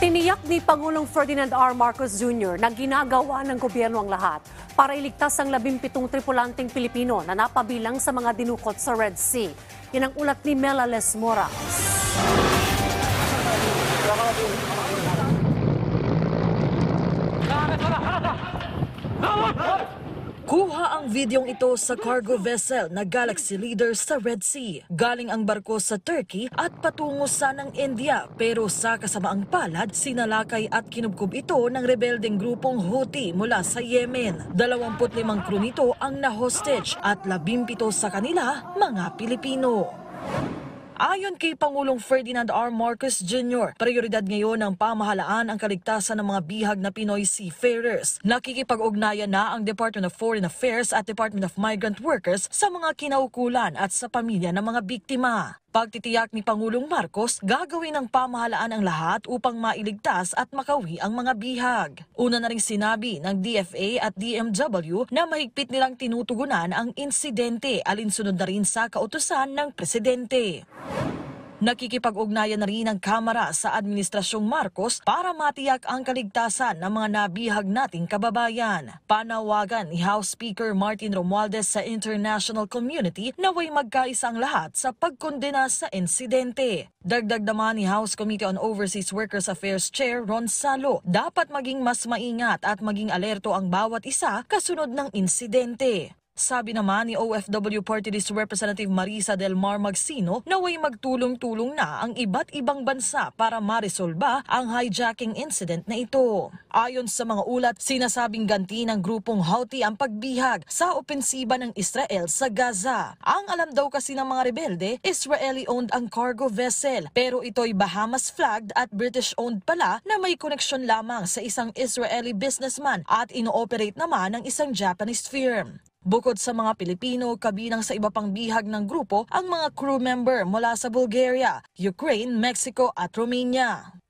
Tiniyak ni Pangulong Ferdinand R. Marcos Jr. na ginagawa ng gobyerno ang lahat para iligtas ang 17 tripulanteng Pilipino na napabilang sa mga dinukot sa Red Sea. Yan ang ulat ni Melales Morales. Kuha ang videong ito sa cargo vessel na Galaxy Leader sa Red Sea. Galing ang barko sa Turkey at patungo sa ng India pero sa kasamaang palad sinalakay at kinubkob ito ng rebeldeng grupong Houthi mula sa Yemen. 25 crew nito ang na-hostage at 17 sa kanila mga Pilipino. Ayon kay Pangulong Ferdinand R. Marcos Jr., prioridad ngayon ng pamahalaan ang kaligtasan ng mga bihag na Pinoy seafarers. Nakikipag-ugnayan na ang Department of Foreign Affairs at Department of Migrant Workers sa mga kinaukulan at sa pamilya ng mga biktima. Pagtitiyak ni Pangulong Marcos, gagawin ng pamahalaan ang lahat upang mailigtas at makawi ang mga bihag. Una na rin sinabi ng DFA at DMW na mahigpit nilang tinutugunan ang insidente alinsunod na rin sa kautusan ng presidente. Nakikipag-ugnayan na rin ang Kamara sa Administrasyong Marcos para matiyak ang kaligtasan ng mga nabihag nating kababayan. Panawagan ni House Speaker Martin Romualdez sa international community na way magkaisang lahat sa pagkondena sa insidente. Dagdag naman ni House Committee on Overseas Workers Affairs Chair Ron Salo, dapat maging mas maingat at maging alerto ang bawat isa kasunod ng insidente. Sabi naman ni OFW Party List Representative Marisa Del Mar Magsino na way magtulong-tulong na ang iba't ibang bansa para maresolba ang hijacking incident na ito. Ayon sa mga ulat, sinasabing ganti ng grupong Houthi ang pagbihag sa opensiba ng Israel sa Gaza. Ang alam daw kasi ng mga rebelde, Israeli-owned ang cargo vessel pero ito'y Bahamas-flagged at British-owned pala na may koneksyon lamang sa isang Israeli businessman at ino-operate naman ng isang Japanese firm. Bukod sa mga Pilipino, kabilang sa iba pang bihag ng grupo ang mga crew member mula sa Bulgaria, Ukraine, Mexico at Romania.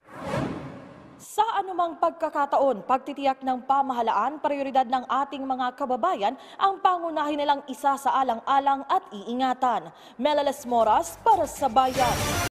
Sa anumang pagkakataon, pagtitiyak ng pamahalaan, prioridad ng ating mga kababayan ang pangunahin nilang isa sa alang-alang at iingatan. Melales Moras para sa Bayan.